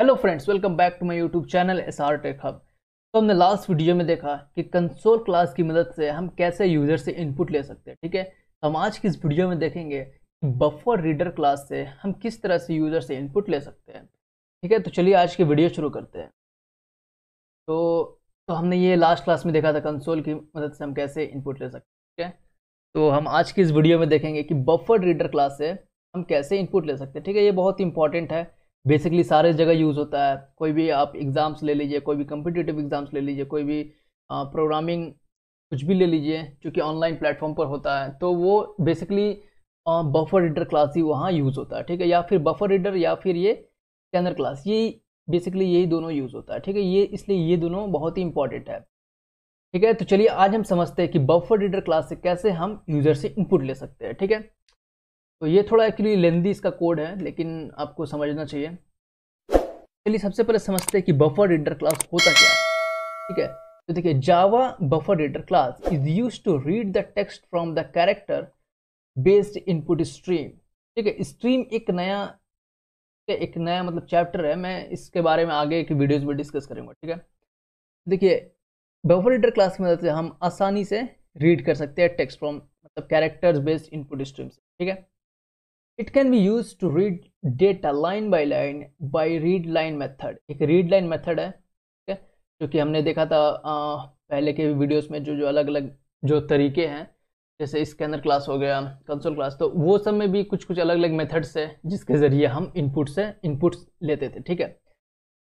hello friends welcome back to my YouTube channel S R tech hub तो हमने last video में देखा कि कंसोल क्लास की मदद से हम कैसे यूज़र से इनपुट ले सकते हैं ठीक है तो हम आज की इस वीडियो में देखेंगे कि बफर रीडर क्लास से हम किस तरह से यूज़र से इनपुट ले सकते हैं ठीक है तो चलिए आज की वीडियो शुरू करते हैं तो तो हमने ये लास्ट क्लास में देखा था कंसोल की मदद से हम कैसे इनपुट ले सकते हैं ठीक है तो हम आज की इस वीडियो में देखेंगे कि बफर रीडर क्लास से हम कैसे इनपुट ले सकते हैं ठीक है ये बहुत इंपॉर्टेंट है बेसिकली सारे जगह यूज़ होता है कोई भी आप एग्ज़ाम्स ले लीजिए कोई भी कम्पिटिटिव एग्ज़ाम्स ले लीजिए कोई भी प्रोग्रामिंग कुछ भी ले लीजिए जो कि ऑनलाइन प्लेटफॉर्म पर होता है तो वो बेसिकली बफर रीडर क्लास ही वहाँ यूज़ होता है ठीक है या फिर बफर रीडर या फिर ये स्कैनर क्लास ये बेसिकली यही दोनों यूज़ होता है ठीक है ये इसलिए ये दोनों बहुत ही इंपॉर्टेंट है ठीक है तो चलिए आज हम समझते हैं कि बफर रीडर क्लास से कैसे हम यूज़र से इनपुट ले सकते हैं ठीक है तो ये थोड़ा एक्चुअली लेंदी इसका कोड है लेकिन आपको समझना चाहिए चलिए सबसे पहले समझते हैं कि बफर रीडर क्लास होता क्या ठीक है तो देखिए Java buffer reader class is use to read the text from the character based input stream ठीक है स्ट्रीम एक नया एक नया मतलब चैप्टर है मैं इसके बारे में आगे एक वीडियोज में डिस्कस करूँगा ठीक है देखिए बफर रीडर क्लास की मदद से हम आसानी से रीड कर सकते हैं टेक्स्ट फ्रॉम मतलब कैरेक्टर्स बेस्ड इनपुट स्ट्रीम से ठीक है it can be use to read data line by line by read line method एक रीड लाइन मेथड है ठीक है जो कि हमने देखा था आ, पहले के वीडियोस में जो जो अलग अलग जो तरीके हैं जैसे स्कैनर क्लास हो गया कंसोल क्लास तो वो सब में भी कुछ कुछ अलग अलग मेथड्स है जिसके ज़रिए हम इनपुट से इनपुट्स लेते थे ठीक है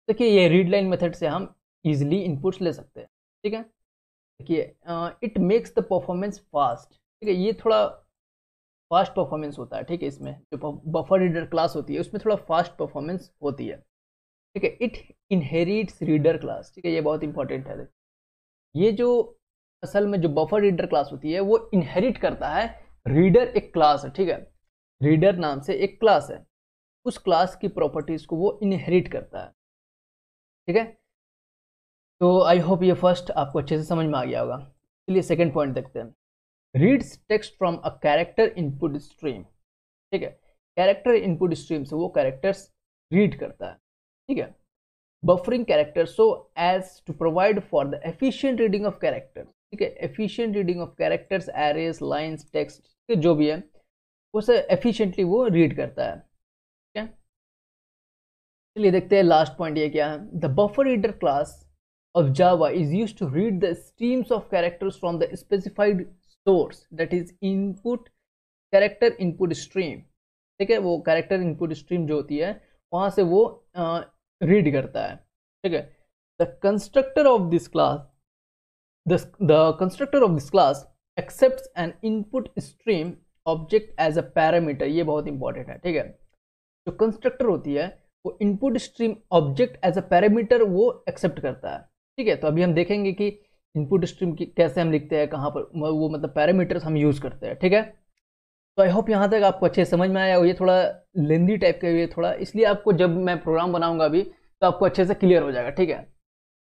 देखिए ये रीड लाइन मेथड से हम इजिली इनपुट्स ले सकते हैं ठीक है देखिए it makes the performance fast ठीक है ये थोड़ा फास्ट परफॉर्मेंस होता है ठीक है इसमें जो बफर रीडर क्लास होती है उसमें थोड़ा फास्ट परफॉर्मेंस होती है ठीक है इट इनहेरिट्स रीडर क्लास ठीक है ये बहुत इंपॉर्टेंट है ये जो असल में जो बफर रीडर क्लास होती है वो इनहेरिट करता है रीडर एक क्लास है ठीक है रीडर नाम से एक क्लास है उस क्लास की प्रॉपर्टीज़ को वो इनहेरिट करता है ठीक है तो आई होप ये फर्स्ट आपको अच्छे से समझ में आ गया होगा चलिए सेकेंड पॉइंट देखते हैं reads text from a character input stream ठीक है कैरेक्टर इनपुट स्ट्रीम से वो कैरेक्टर्स रीड करता है ठीक है buffering character so as to provide for the efficient reading of character ठीक है efficient reading of characters arrays lines text जो भी है उसे एफिशिएंटली वो रीड करता है ठीक है चलिए देखते हैं लास्ट पॉइंट ये क्या है the buffer reader class of Java is use to read the streams of characters from the specified source that is input character input stream ठीक है वो कैरेक्टर इनपुट स्ट्रीम जो होती है वहाँ से वो रीड करता है ठीक है the constructor of this class the constructor of this class accept an input stream object as a parameter ये बहुत इंपॉर्टेंट है ठीक है जो कंस्ट्रक्टर होती है वो input stream object as a parameter वो एक्सेप्ट करता है ठीक है तो अभी हम देखेंगे कि इनपुट स्ट्रीम की कैसे हम लिखते हैं कहाँ पर वो मतलब पैरामीटर्स हम यूज़ करते हैं ठीक है तो आई होप यहाँ तक आपको अच्छे समझ में आया हो ये थोड़ा लेंदी टाइप का ये थोड़ा इसलिए आपको जब मैं प्रोग्राम बनाऊंगा अभी तो आपको अच्छे से क्लियर हो जाएगा ठीक है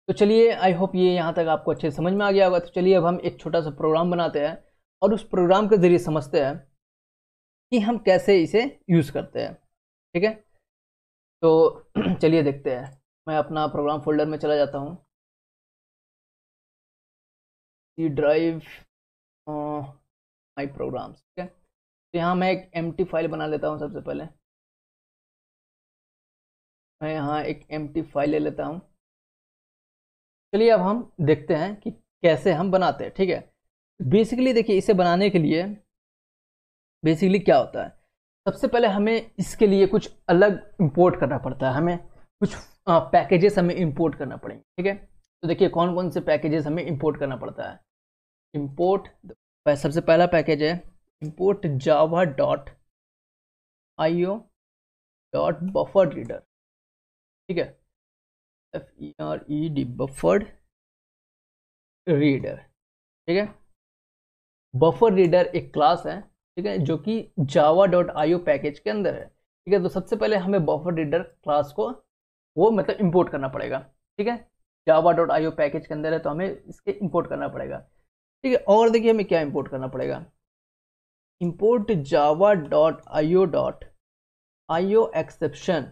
तो चलिए आई होप ये यहाँ तक आपको अच्छे समझ में आ गया होगा तो चलिए अब हम एक छोटा सा प्रोग्राम बनाते हैं और उस प्रोग्राम के ज़रिए समझते हैं कि हम कैसे इसे यूज़ करते हैं ठीक है तो चलिए देखते हैं मैं अपना प्रोग्राम फोल्डर में चला जाता हूँ सी ड्राइव माई प्रोग्राम्स ठीक है तो यहाँ मैं एक एम फाइल बना लेता हूँ सबसे पहले मैं यहाँ एक एम फाइल ले लेता हूँ चलिए अब हम देखते हैं कि कैसे हम बनाते हैं ठीक है बेसिकली देखिए इसे बनाने के लिए बेसिकली क्या होता है सबसे पहले हमें इसके लिए कुछ अलग इंपोर्ट करना पड़ता है हमें कुछ पैकेजेस हमें इंपोर्ट करना पड़ेंगे ठीक है तो देखिए कौन कौन से पैकेजेस हमें इंपोर्ट करना पड़ता है इंपोर्ट सबसे पहला पैकेज है import Java dot I O dot buffer reader ठीक है F E R E D buffered reader ठीक है बफर रीडर एक क्लास है ठीक है जो कि जावा डॉट आई पैकेज के अंदर है ठीक है तो सबसे पहले हमें बफर रीडर क्लास को वो मतलब इंपोर्ट करना पड़ेगा ठीक है जावा डॉट आई पैकेज के अंदर है तो हमें इसके इम्पोर्ट करना पड़ेगा ठीक है और देखिए हमें क्या इम्पोर्ट करना पड़ेगा import Java dot I O dot I O exception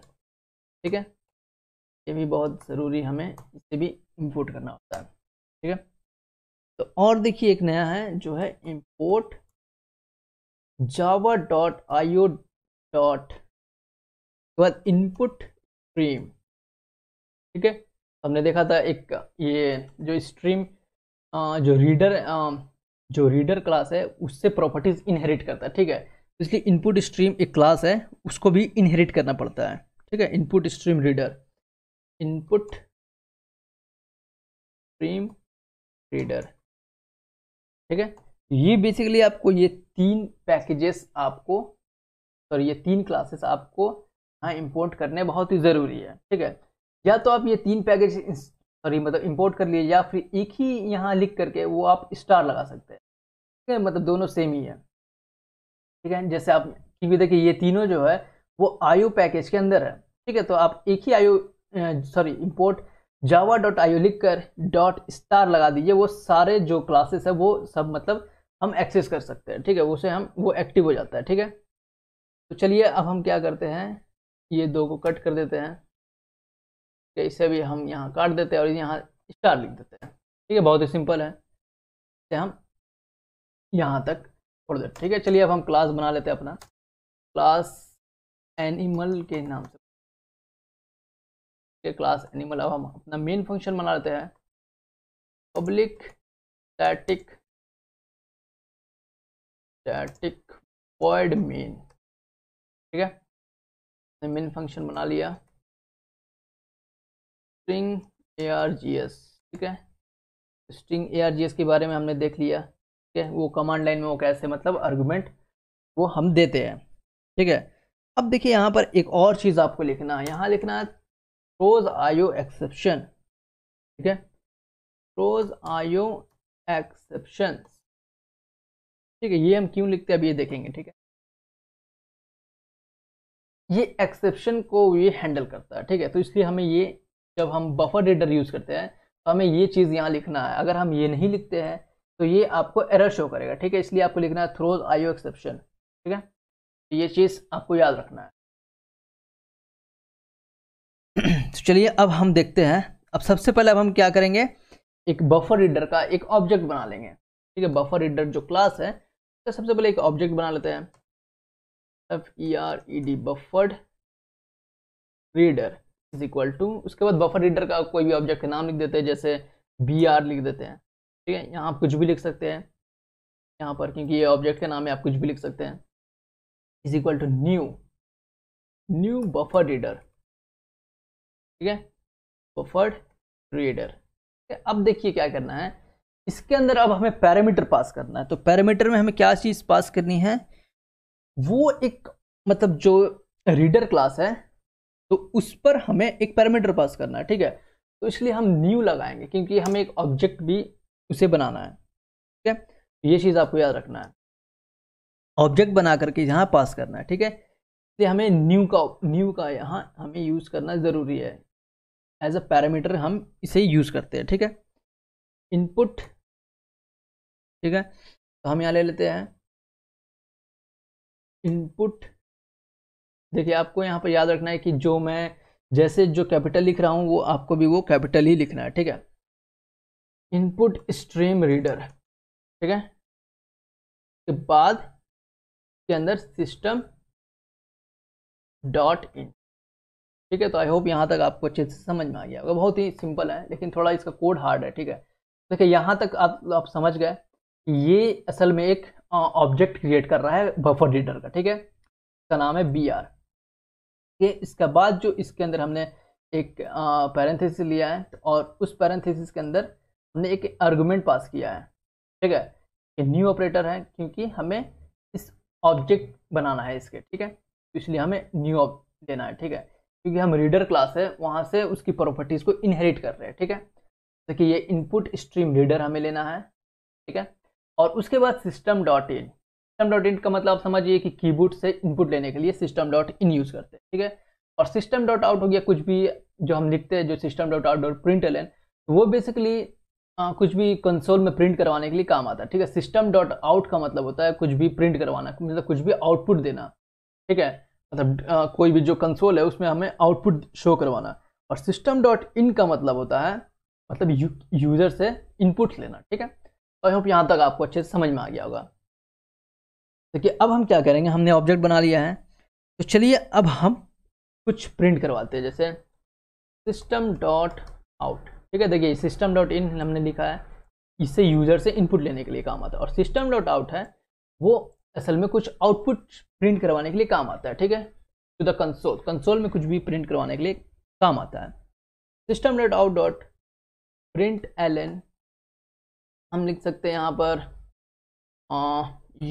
ठीक है ये भी बहुत ज़रूरी हमें इसे भी इम्पोर्ट करना होता है ठीक है तो और देखिए एक नया है जो है import Java dot I O dot बाद इनपुट स्ट्रीम ठीक है हमने देखा था एक ये जो स्ट्रीम जो रीडर जो रीडर क्लास है उससे प्रॉपर्टीज़ इनहेरिट करता है ठीक है तो इसलिए इनपुट स्ट्रीम एक क्लास है उसको भी इनहेरिट करना पड़ता है ठीक है input stream reader input stream reader ठीक है ये बेसिकली आपको ये तीन पैकेजेस आपको सॉरी ये तीन क्लासेस आपको हाँ इम्पोर्ट करने बहुत ही ज़रूरी है ठीक है या तो आप ये तीन पैकेज सॉरी मतलब इंपोर्ट कर लिए या फिर एक ही यहाँ लिख करके वो आप स्टार लगा सकते हैं ठीक है मतलब दोनों सेम ही है ठीक है जैसे आप क्योंकि देखिए ये तीनों जो है वो आयु पैकेज के अंदर है ठीक है तो आप एक ही आयु सॉरी इम्पोर्ट जावा डॉट आयु लिख कर डॉट स्टार लगा दीजिए वो सारे जो क्लासेस है वो सब मतलब हम एक्सेस कर सकते हैं ठीक है उसे हम वो एक्टिव हो जाता है ठीक है तो चलिए अब हम क्या करते हैं ये दो को कट कर देते हैं ठीक है इसे भी हम यहाँ काट देते हैं और यहाँ स्टार लिख देते हैं ठीक है बहुत ही सिंपल है इसे हम यहाँ तक छोड़ देते ठीक है चलिए अब हम क्लास बना लेते हैं अपना क्लास एनिमल के नाम से क्लास एनिमल अब हम अपना मेन फंक्शन बना लेते हैं public static static word main ठीक है मेन फंक्शन बना लिया string A R G S ठीक है string A R G S के बारे में हमने देख लिया ठीक है वो कमांड लाइन में वो कैसे मतलब आर्गूमेंट वो हम देते हैं ठीक है अब देखिए यहाँ पर एक और चीज़ आपको लिखना है यहाँ लिखना है थ्रोज आयो एक्सेप्शन ठीक है थ्रोज आयो एक्सेप्शन ठीक है ये हम क्यों लिखते हैं अब ये देखेंगे ठीक है ये एक्सेप्शन को ये हैंडल करता है ठीक है तो इसलिए हमें ये जब हम बफर रीडर यूज़ करते हैं तो हमें ये चीज़ यहाँ लिखना है अगर हम ये नहीं लिखते हैं तो ये आपको एरर शो करेगा ठीक है इसलिए आपको लिखना है थ्रोज आईओ एक्सेप्शन ठीक है तो ये चीज़ आपको याद रखना है तो चलिए अब हम देखते हैं अब सबसे पहले अब हम क्या करेंगे एक बफर रीडर का एक ऑब्जेक्ट बना लेंगे ठीक है बफर रीडर जो क्लास है तो सबसे पहले एक ऑब्जेक्ट बना लेते हैं F E R E D buffered reader is equal to उसके बाद बफर रीडर का कोई भी ऑब्जेक्ट का नाम लिख देते हैं जैसे बी आर लिख देते हैं ठीक है यहाँ आप कुछ भी लिख सकते हैं यहाँ पर क्योंकि ये ऑब्जेक्ट के नाम है आप कुछ भी लिख सकते हैं is equal to new new buffer reader ठीक है बफर्ड रीडर अब देखिए क्या करना है इसके अंदर अब हमें पैरामीटर पास करना है तो पैरामीटर में हमें क्या चीज़ पास करनी है वो एक मतलब जो रीडर क्लास है तो उस पर हमें एक पैरामीटर पास करना है ठीक है तो इसलिए हम न्यू लगाएंगे क्योंकि हमें एक ऑब्जेक्ट भी उसे बनाना है ठीक है तो ये चीज़ आपको याद रखना है ऑब्जेक्ट बना करके यहाँ पास करना है ठीक है इसलिए हमें न्यू का न्यू का यहाँ हमें यूज़ करना ज़रूरी है एज अ पैरामीटर हम इसे यूज़ करते हैं ठीक है इनपुट ठीक है तो हम यहाँ ले लेते हैं इनपुट देखिए आपको यहाँ पर याद रखना है कि जो मैं जैसे जो कैपिटल लिख रहा हूँ वो आपको भी वो कैपिटल ही लिखना है ठीक है इनपुट स्ट्रीम रीडर ठीक है के बाद के अंदर सिस्टम डॉट इन ठीक है तो आई होप यहाँ तक आपको अच्छे से समझ में आ गया होगा बहुत ही सिंपल है लेकिन थोड़ा इसका कोड हार्ड है ठीक है देखिए यहाँ तक आप आप समझ गए ये असल में एक ऑब्जेक्ट क्रिएट कर रहा है बफर रीडर का ठीक है इसका नाम है बी आर ये इसके बाद जो इसके अंदर हमने एक पैरेंथेसिस लिया है तो और उस पैरेंथेसिस के अंदर हमने एक आर्गूमेंट पास किया है ठीक है ये न्यू ऑपरेटर है क्योंकि हमें इस ऑब्जेक्ट बनाना है इसके ठीक है तो इसलिए हमें न्यू देना है ठीक है क्योंकि हम रीडर क्लास है वहाँ से उसकी प्रॉपर्टीज़ को इनहेरिट कर रहे हैं ठीक है तो ये इनपुट स्ट्रीम रीडर हमें लेना है ठीक है और उसके बाद system dot in system dot int का मतलब आप समझिए कि कीबोर्ड से इनपुट लेने के लिए सिस्टम डॉट इन यूज़ करते हैं ठीक है और सिस्टम डॉट आउट हो गया कुछ भी जो हम लिखते हैं जो system dot out dot print L वो बेसिकली आ, कुछ भी कंसोल में प्रिंट करवाने के लिए काम आता है ठीक है सिस्टम डॉट आउट का मतलब होता है कुछ भी प्रिंट करवाना मतलब कुछ भी आउटपुट देना ठीक है मतलब कोई भी जो कंसोल है उसमें हमें आउटपुट शो करवाना और सिस्टम डॉट इन का मतलब होता है मतलब यू, यूज़र से इनपुट लेना ठीक है आई तो होप यहाँ तक आपको अच्छे से समझ में आ गया होगा देखिए अब हम क्या करेंगे हमने ऑब्जेक्ट बना लिया है तो चलिए अब हम कुछ प्रिंट करवाते हैं जैसे सिस्टम डॉट आउट ठीक है देखिए सिस्टम डॉट इन हमने लिखा है इससे यूज़र से इनपुट लेने के लिए काम आता है और सिस्टम डॉट आउट है वो असल में कुछ आउटपुट प्रिंट करवाने के लिए काम आता है ठीक है टू द कंसोल कंसोल में कुछ भी प्रिंट करवाने के लिए काम आता है system dot out dot print L N हम लिख सकते हैं यहाँ पर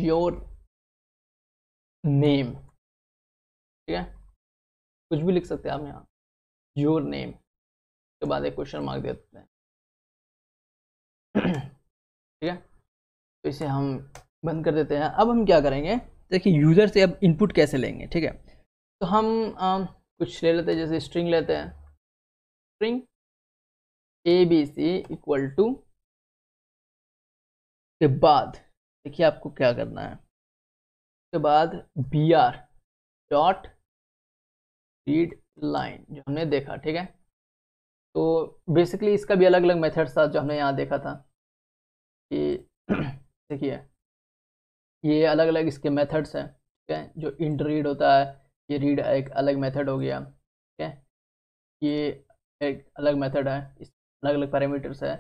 योर uh, नेम ठीक है कुछ भी लिख सकते हैं आप यहाँ योर नेम के बाद एक क्वेश्चन मार्क देते हैं ठीक है तो इसे हम बंद कर देते हैं अब हम क्या करेंगे देखिए यूज़र से अब इनपुट कैसे लेंगे ठीक है तो हम आ, कुछ ले लेते हैं जैसे स्ट्रिंग लेते हैं string A B C equal to के बाद देखिए आपको क्या करना है उसके बाद B R dot read line जो हमने देखा ठीक है तो बेसिकली इसका भी अलग अलग मेथड्स था जो हमने यहाँ देखा था कि देखिए ये अलग अलग इसके मेथड्स हैं ठीक है जो इंट रीड होता है ये रीड एक अलग मेथड हो गया ठीक है ये एक अलग मेथड है इस अलग अलग पैरामीटर्स है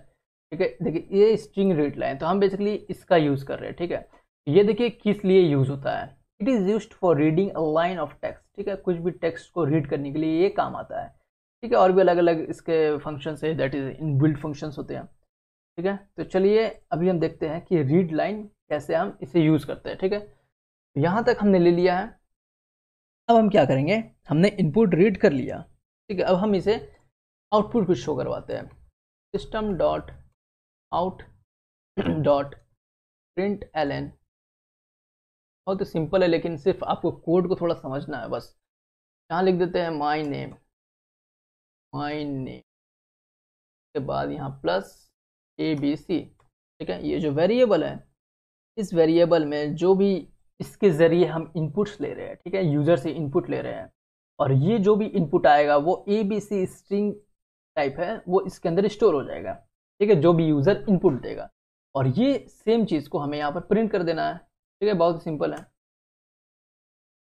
ठीक है देखिए ये स्ट्रिंग रीड लाइन तो हम बेसिकली इसका यूज़ कर रहे हैं ठीक है ये देखिए किस लिए यूज होता है it is use for reading a line of text ठीक है कुछ भी टेक्स्ट को रीड करने के लिए ये काम आता है ठीक है और भी अलग अलग इसके फंक्शन है that is in build functions होते हैं ठीक है तो चलिए अभी हम देखते हैं कि रीड लाइन कैसे हम इसे यूज़ करते हैं ठीक है यहाँ तक हमने ले लिया है अब हम क्या करेंगे हमने इनपुट रीड कर लिया ठीक है अब हम इसे आउटपुट को शो करवाते हैं system dot out dot print L N बहुत तो सिंपल है लेकिन सिर्फ आपको कोड को थोड़ा समझना है बस यहाँ लिख देते हैं माई नेम माई नेम के बाद यहाँ प्लस ए बी सी ठीक है ये जो वेरिएबल है इस वेरिएबल में जो भी इसके ज़रिए हम इनपुट्स ले रहे हैं ठीक है यूज़र से इनपुट ले रहे हैं और ये जो भी इनपुट आएगा वो A B C string type है वो इसके अंदर स्टोर हो जाएगा ठीक है जो भी यूज़र इनपुट देगा और ये सेम चीज़ को हमें यहाँ पर प्रिंट कर देना है ठीक है बहुत सिंपल है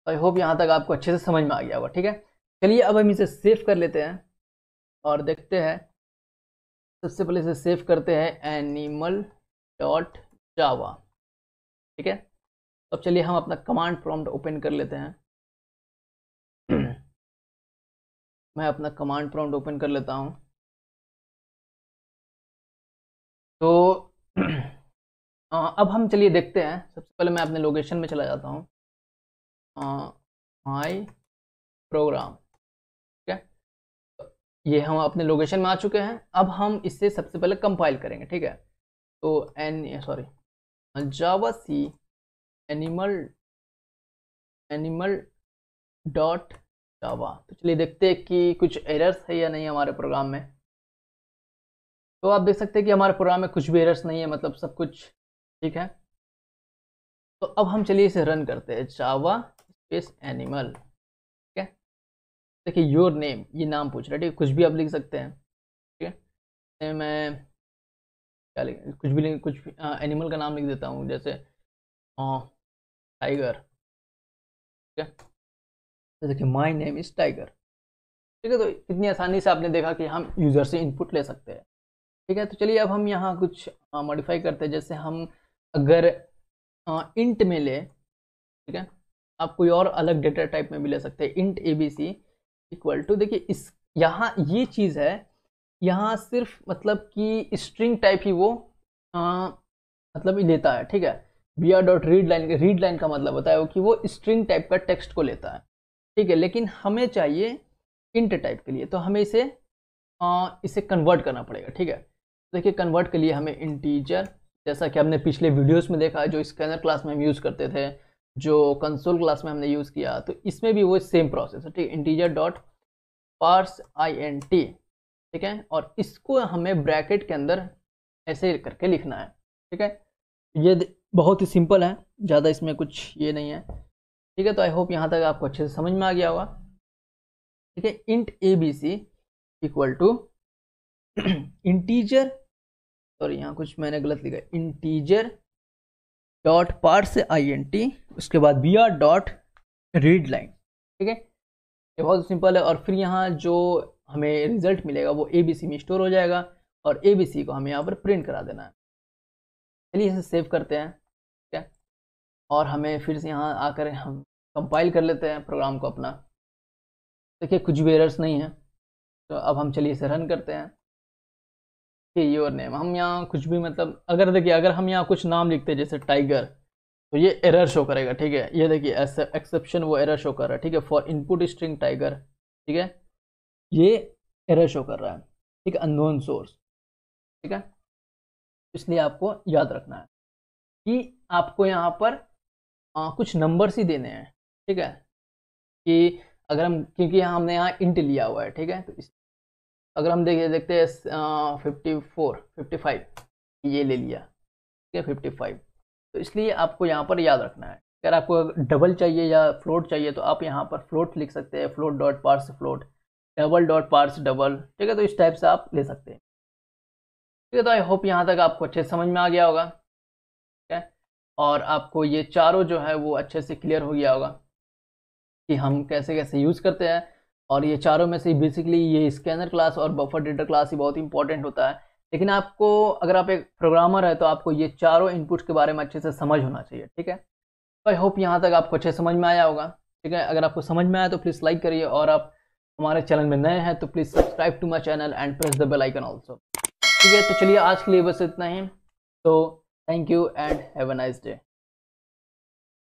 आई होप यहाँ तक आपको अच्छे से समझ में आ गया होगा ठीक है चलिए अब हम इसे सेव कर लेते हैं और देखते हैं सबसे पहले इसे सेव करते हैं एनिमल डॉट जावा ठीक है अब चलिए हम अपना कमांड प्रॉम्प्ट ओपन कर लेते हैं मैं अपना कमांड प्रॉम्प्ट ओपन कर लेता हूँ तो अब हम चलिए देखते हैं सबसे पहले मैं अपने लोकेशन में चला जाता हूँ माई प्रोग्राम ठीक है ये हम अपने लोकेशन में आ चुके हैं अब हम इससे सबसे पहले कंपाइल करेंगे ठीक है तो N sorry javac animal animal dot java तो चलिए देखते हैं कि कुछ एरर्स है या नहीं हमारे प्रोग्राम में तो आप देख सकते हैं कि हमारे प्रोग्राम में कुछ भी एरर्स नहीं है मतलब सब कुछ ठीक है तो अब हम चलिए इसे रन करते हैं जावा स्पेस एनिमल ठीक है देखिए योर नेम ये नाम पूछ रहा है ठीक है कुछ भी आप लिख सकते हैं ठीक है मैं क्या लिख कुछ भी कुछ भी, एनिमल का नाम लिख देता हूँ जैसे टाइगर ठीक है देखिए माई नेम इज़ टाइगर ठीक है तो इतनी तो आसानी से आपने देखा कि हम यूज़र से इनपुट ले सकते हैं ठीक है तो चलिए अब हम यहाँ कुछ मॉडिफाई करते हैं जैसे हम अगर इंट में ले ठीक है आप कोई और अलग डेटा टाइप में भी ले सकते हैं int A B C equal to देखिए इस यहाँ ये चीज़ है यहाँ सिर्फ मतलब कि स्ट्रिंग टाइप ही वो आ, हाँ, मतलब ही लेता है ठीक है B R dot read line read line का मतलब होता है वो कि वो स्ट्रिंग टाइप का टेक्स्ट को लेता है ठीक है लेकिन हमें चाहिए इंट टाइप के लिए तो हमें इसे आ, हाँ, इसे कन्वर्ट करना पड़ेगा ठीक है देखिए कन्वर्ट के लिए हमें इंटीजर जैसा कि हमने पिछले वीडियोस में देखा जो स्कैनर क्लास में हम यूज़ करते थे जो कंसोल क्लास में हमने यूज़ किया तो इसमें भी वो सेम प्रोसेस है ठीक है integer dot parse I N T ठीक है और इसको हमें ब्रैकेट के अंदर ऐसे करके लिखना है ठीक है ये बहुत ही सिंपल है ज़्यादा इसमें कुछ ये नहीं है ठीक है तो आई होप यहाँ तक आपको अच्छे से समझ में आ गया होगा ठीक है int A B C equal to integer sorry यहाँ कुछ मैंने गलत लिखा इंटीजर डॉट पार्ट से आई एन टी उसके बाद B R dot read line ठीक है ये बहुत सिंपल है और फिर यहाँ जो हमें रिजल्ट मिलेगा वो ए बी सी में स्टोर हो जाएगा और ए बी सी को हमें यहाँ पर प्रिंट करा देना है चलिए इसे सेव करते हैं ठीक है और हमें फिर से यहाँ आकर हम कंपाइल कर लेते हैं प्रोग्राम को अपना देखिए कुछ भी एरर्स नहीं है तो अब हम चलिए इसे रन करते हैं योर नेम हम यहाँ कुछ भी मतलब अगर देखिए अगर हम यहाँ कुछ नाम लिखते हैं जैसे टाइगर तो ये एरर शो करेगा ठीक है ये देखिए एक्सेप्शन वो एरर शो कर रहा है ठीक है फॉर इनपुट स्ट्रिंग टाइगर ठीक है ये एरर शो कर रहा है ठीक है अन सोर्स ठीक है इसलिए आपको याद रखना है कि आपको यहाँ पर आ, कुछ नंबर्स ही देने हैं ठीक है कि अगर हम क्योंकि हमने यहाँ इंट लिया हुआ है ठीक है तो इस अगर हम देखिए देखते हैं फिफ्टी फोर फिफ्टी फाइव ये ले लिया ठीक है फिफ्टी फाइव तो इसलिए आपको यहाँ पर याद रखना है अगर आपको डबल चाहिए या फ्लोट चाहिए तो आप यहाँ पर फ्लोट लिख सकते हैं float dot parse float double dot parse double ठीक है तो इस टाइप से आप ले सकते हैं ठीक है तो आई होप यहाँ तक आपको अच्छे से समझ में आ गया होगा ठीक है और आपको ये चारों जो है वो अच्छे से क्लियर हो गया होगा कि हम कैसे कैसे यूज़ करते हैं और ये चारों में से बेसिकली ये स्कैनर क्लास और बफर डेटा क्लास ही बहुत इंपॉर्टेंट होता है लेकिन आपको अगर आप एक प्रोग्रामर है तो आपको ये चारों इनपुट्स के बारे में अच्छे से समझ होना चाहिए ठीक है तो आई होप यहाँ तक आपको अच्छे समझ में आया होगा ठीक है अगर आपको समझ में आया तो प्लीज़ लाइक करिए और आप हमारे चैनल में नए हैं तो please subscribe to my channel and press the bell icon also ठीक है तो चलिए आज के लिए बस इतना ही तो thank you and have a nice day